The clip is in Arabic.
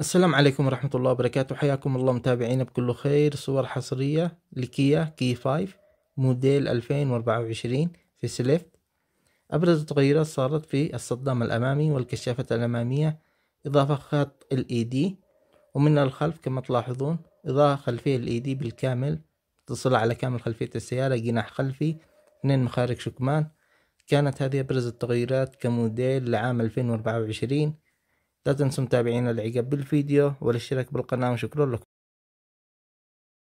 السلام عليكم ورحمة الله وبركاته حياكم الله متابعينا بكل خير صور حصرية لكيا كي 5 موديل 2024 في سليفت أبرز التغيرات صارت في الصدام الأمامي والكشافة الأمامية إضافة خط ال دي e ومن الخلف كما تلاحظون إضافة خلفية ال دي e بالكامل تصل على كامل خلفية السيارة جناح خلفي اثنين مخارج شكمان كانت هذه أبرز التغيرات كموديل لعام 2024 لا تنسوا متابعينا العقب بالفيديو والاشتراك بالقناة وشكرا لكم